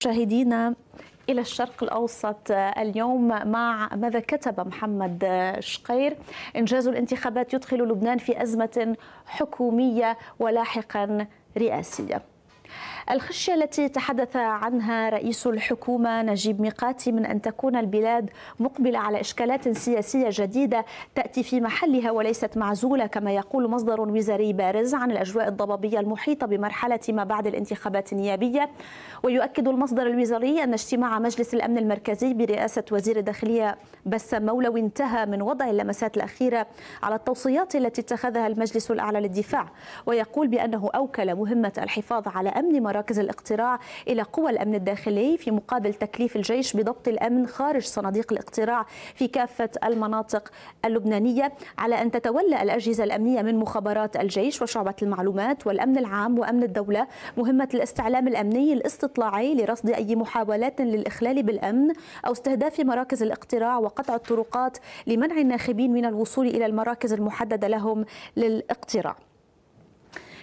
مشاهدينا إلى الشرق الأوسط آه، اليوم مع ماذا كتب محمد آه، شقير إنجاز الانتخابات يدخل لبنان في أزمة حكومية ولاحقا رئاسية الخشية التي تحدث عنها رئيس الحكومة نجيب ميقاتي من أن تكون البلاد مقبلة على إشكالات سياسية جديدة تأتي في محلها وليست معزولة كما يقول مصدر وزاري بارز عن الأجواء الضبابية المحيطة بمرحلة ما بعد الانتخابات النيابية ويؤكد المصدر الوزاري أن اجتماع مجلس الأمن المركزي برئاسة وزير الداخلية بسام مولوي انتهى من وضع اللمسات الأخيرة على التوصيات التي اتخذها المجلس الأعلى للدفاع ويقول بأنه أوكل مهمة الحفاظ على أمن مراكز الاقتراع إلى قوى الأمن الداخلي في مقابل تكليف الجيش بضبط الأمن خارج صناديق الاقتراع في كافة المناطق اللبنانية على أن تتولى الأجهزة الأمنية من مخابرات الجيش وشعبة المعلومات والأمن العام وأمن الدولة مهمة الاستعلام الأمني الاستطلاعي لرصد أي محاولات للإخلال بالأمن أو استهداف مراكز الاقتراع وقطع الطرقات لمنع الناخبين من الوصول إلى المراكز المحددة لهم للاقتراع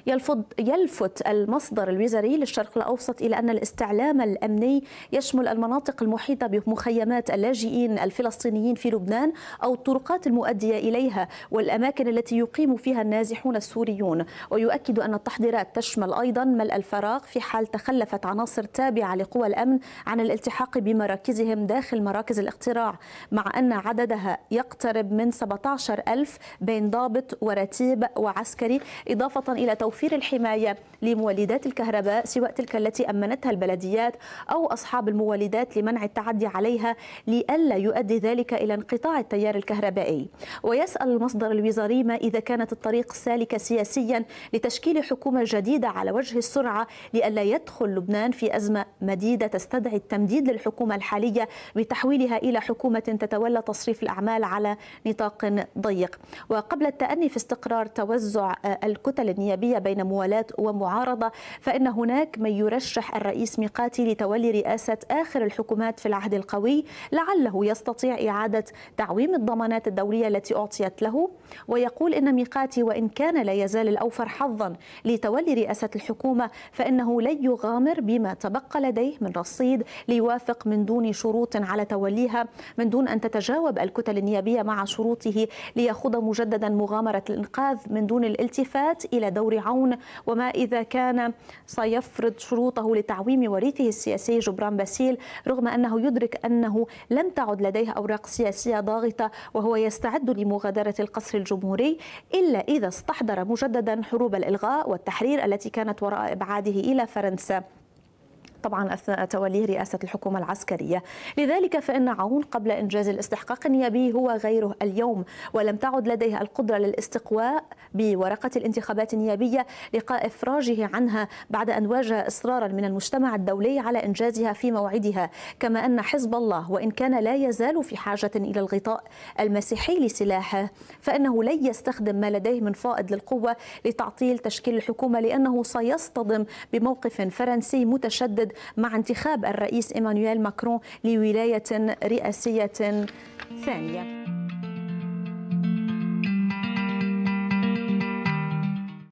يلفظ يلفت المصدر الوزاري للشرق الأوسط إلى أن الاستعلام الأمني يشمل المناطق المحيطة بمخيمات اللاجئين الفلسطينيين في لبنان أو الطرقات المؤدية إليها والأماكن التي يقيم فيها النازحون السوريون ويؤكد أن التحضيرات تشمل أيضا ملء الفراغ في حال تخلفت عناصر تابعة لقوى الأمن عن الالتحاق بمراكزهم داخل مراكز الاقتراع مع أن عددها يقترب من 17 ألف بين ضابط ورتيب وعسكري إضافة إلى توفير توفير الحماية لمولدات الكهرباء سواء تلك التي أمنتها البلديات أو أصحاب المولدات لمنع التعدي عليها لئلا يؤدي ذلك إلى انقطاع التيار الكهربائي ويسأل المصدر الوزاري ما إذا كانت الطريق سالكة سياسيا لتشكيل حكومة جديدة على وجه السرعة لئلا يدخل لبنان في أزمة مديدة تستدعي التمديد للحكومة الحالية بتحويلها إلى حكومة تتولى تصريف الأعمال على نطاق ضيق وقبل التأني في استقرار توزع آه، الكتل النيابية بين موالاة ومعارضة فإن هناك من يرشح الرئيس ميقاتي لتولي رئاسة آخر الحكومات في العهد القوي لعله يستطيع إعادة تعويم الضمانات الدولية التي أعطيت له ويقول إن ميقاتي وإن كان لا يزال الأوفر حظا لتولي رئاسة الحكومة فإنه لن يغامر بما تبقى لديه من رصيد ليوافق من دون شروط على توليها من دون أن تتجاوب الكتل النيابية مع شروطه ليخوض مجددا مغامرة الإنقاذ من دون الالتفات إلى دور العون وما إذا كان سيفرض شروطه لتعويم وريثه السياسي جبران باسيل رغم أنه يدرك أنه لم تعد لديه أوراق سياسية ضاغطة وهو يستعد لمغادرة القصر الجمهوري إلا إذا استحضر مجددا حروب الإلغاء والتحرير التي كانت وراء إبعاده إلى فرنسا طبعا أثناء توليه رئاسة الحكومة العسكرية لذلك فإن عون قبل إنجاز الاستحقاق النيابي هو غيره اليوم ولم تعد لديه القدرة للاستقواء بورقة الانتخابات النيابية لقاء إفراجه عنها بعد أن واجه إصرارا من المجتمع الدولي على إنجازها في موعدها كما أن حزب الله وإن كان لا يزال في حاجة إلى الغطاء المسيحي لسلاحه فإنه لن يستخدم ما لديه من فائض للقوة لتعطيل تشكيل الحكومة لأنه سيصطدم بموقف فرنسي متشدد مع انتخاب الرئيس إيمانويل ماكرون لولاية رئاسية ثانية